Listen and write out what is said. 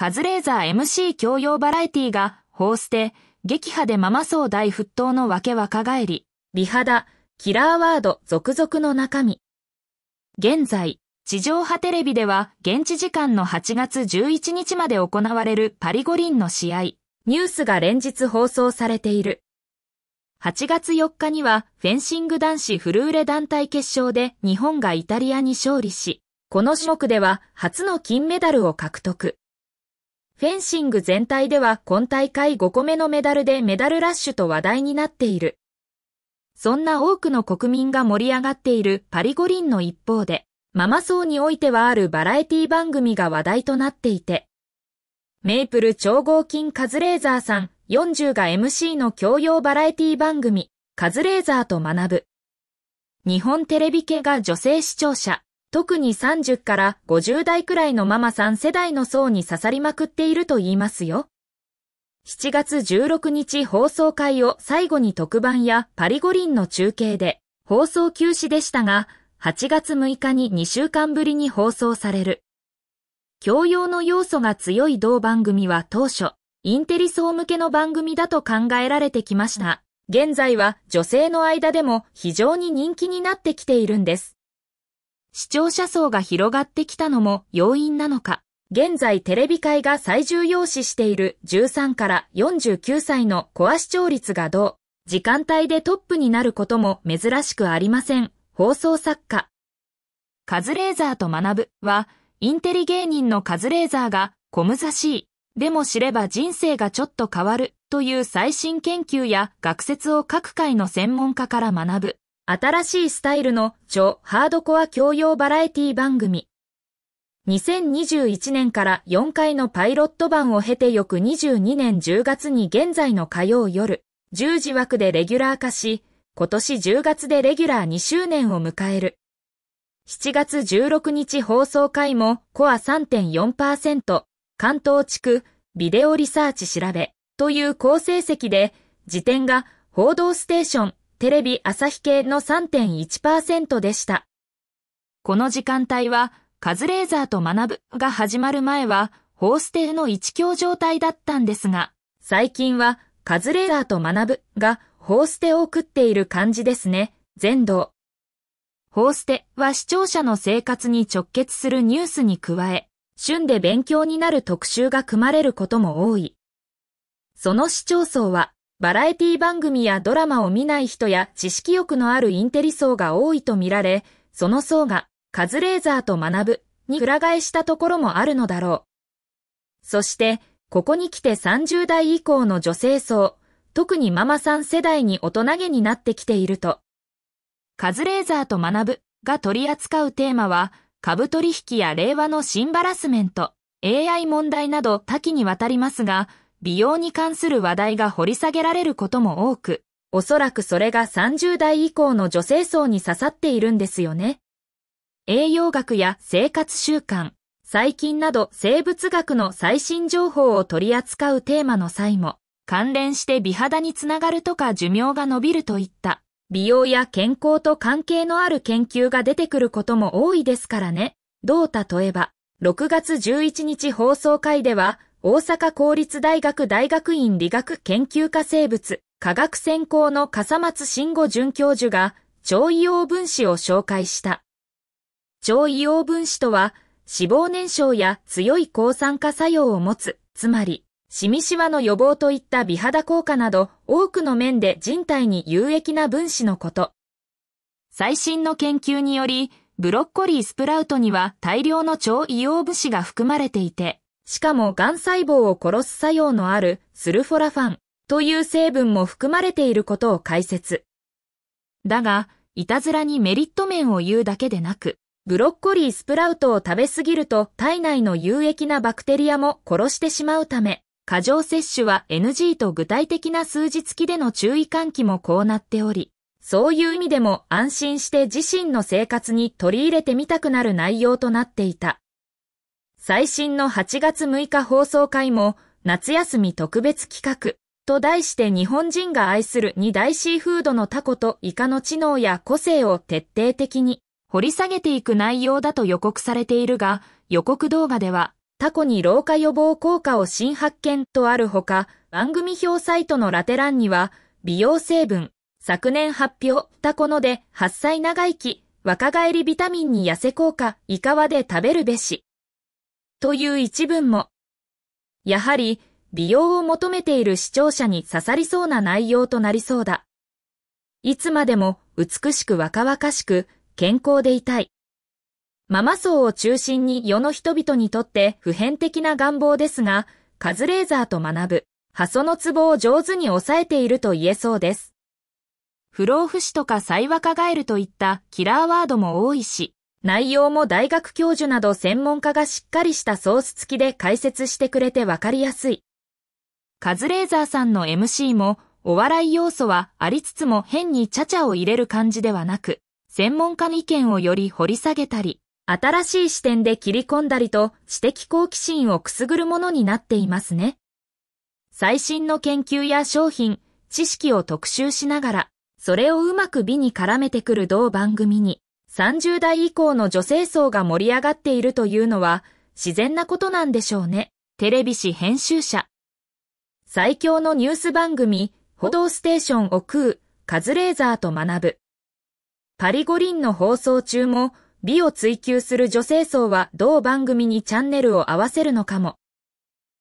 カズレーザー MC 教養バラエティが、ホーステ、撃破でママ層大沸騰のわけ若返り、美肌、キラーワード続々の中身。現在、地上波テレビでは現地時間の8月11日まで行われるパリ五輪の試合、ニュースが連日放送されている。8月4日にはフェンシング男子フルーレ団体決勝で日本がイタリアに勝利し、この種目では初の金メダルを獲得。フェンシング全体では今大会5個目のメダルでメダルラッシュと話題になっている。そんな多くの国民が盛り上がっているパリ五輪の一方で、ママ層においてはあるバラエティ番組が話題となっていて、メイプル超合金カズレーザーさん40が MC の教養バラエティ番組、カズレーザーと学ぶ。日本テレビ系が女性視聴者特に30から50代くらいのママさん世代の層に刺さりまくっていると言いますよ。7月16日放送会を最後に特番やパリ五輪の中継で放送休止でしたが、8月6日に2週間ぶりに放送される。教養の要素が強い同番組は当初、インテリ層向けの番組だと考えられてきました。現在は女性の間でも非常に人気になってきているんです。視聴者層が広がってきたのも要因なのか、現在テレビ界が最重要視している13から49歳のコア視聴率がどう、時間帯でトップになることも珍しくありません。放送作家。カズレーザーと学ぶは、インテリ芸人のカズレーザーが小難しい。でも知れば人生がちょっと変わるという最新研究や学説を各界の専門家から学ぶ。新しいスタイルの超ハードコア教養バラエティ番組。2021年から4回のパイロット版を経て翌22年10月に現在の火曜夜、10時枠でレギュラー化し、今年10月でレギュラー2周年を迎える。7月16日放送回もコア3.4%関東地区ビデオリサーチ調べという好成績で、時点が報道ステーションテレビ朝日系の3.1%でした。この時間帯は、カズレーザーと学ぶが始まる前は、ホーステの一強状態だったんですが、最近は、カズレーザーと学ぶが、ホーステを送っている感じですね、全道。ホーステは視聴者の生活に直結するニュースに加え、旬で勉強になる特集が組まれることも多い。その市町村は、バラエティ番組やドラマを見ない人や知識欲のあるインテリ層が多いと見られ、その層がカズレーザーと学ぶに裏返したところもあるのだろう。そして、ここに来て30代以降の女性層、特にママさん世代に大人げになってきていると、カズレーザーと学ぶが取り扱うテーマは、株取引や令和のシンバラスメント、AI 問題など多岐にわたりますが、美容に関する話題が掘り下げられることも多く、おそらくそれが30代以降の女性層に刺さっているんですよね。栄養学や生活習慣、細菌など生物学の最新情報を取り扱うテーマの際も、関連して美肌につながるとか寿命が伸びるといった美容や健康と関係のある研究が出てくることも多いですからね。どう例えば、6月11日放送会では大阪公立大学大学院理学研究科生物科学専攻の笠松慎吾准教授が超硫黄分子を紹介した。超硫黄分子とは脂肪燃焼や強い抗酸化作用を持つ、つまり、シミシワの予防といった美肌効果など多くの面で人体に有益な分子のこと。最新の研究により、ブロッコリースプラウトには大量の超硫黄物質が含まれていて、しかも、癌細胞を殺す作用のあるスルフォラファンという成分も含まれていることを解説。だが、いたずらにメリット面を言うだけでなく、ブロッコリースプラウトを食べ過ぎると体内の有益なバクテリアも殺してしまうため、過剰摂取は NG と具体的な数字付きでの注意喚起もこうなっており、そういう意味でも安心して自身の生活に取り入れてみたくなる内容となっていた。最新の8月6日放送回も夏休み特別企画と題して日本人が愛する2大シーフードのタコとイカの知能や個性を徹底的に掘り下げていく内容だと予告されているが、予告動画ではタコに老化予防効果を新発見とあるほか、番組表サイトのラテ欄には、美容成分、昨年発表、タコので8歳長生き、若返りビタミンに痩せ効果、イカはで食べるべし、という一文も、やはり美容を求めている視聴者に刺さりそうな内容となりそうだ。いつまでも美しく若々しく健康でいたい。ママ層を中心に世の人々にとって普遍的な願望ですが、カズレーザーと学ぶ、ハソのツボを上手に抑えていると言えそうです。不老不死とか化若返るといったキラーワードも多いし、内容も大学教授など専門家がしっかりしたソース付きで解説してくれてわかりやすい。カズレーザーさんの MC もお笑い要素はありつつも変にちゃちゃを入れる感じではなく、専門家の意見をより掘り下げたり、新しい視点で切り込んだりと知的好奇心をくすぐるものになっていますね。最新の研究や商品、知識を特集しながら、それをうまく美に絡めてくる同番組に、30代以降の女性層が盛り上がっているというのは自然なことなんでしょうね。テレビ誌編集者。最強のニュース番組、報道ステーションを食う、カズレーザーと学ぶ。パリ五輪の放送中も美を追求する女性層は同番組にチャンネルを合わせるのかも。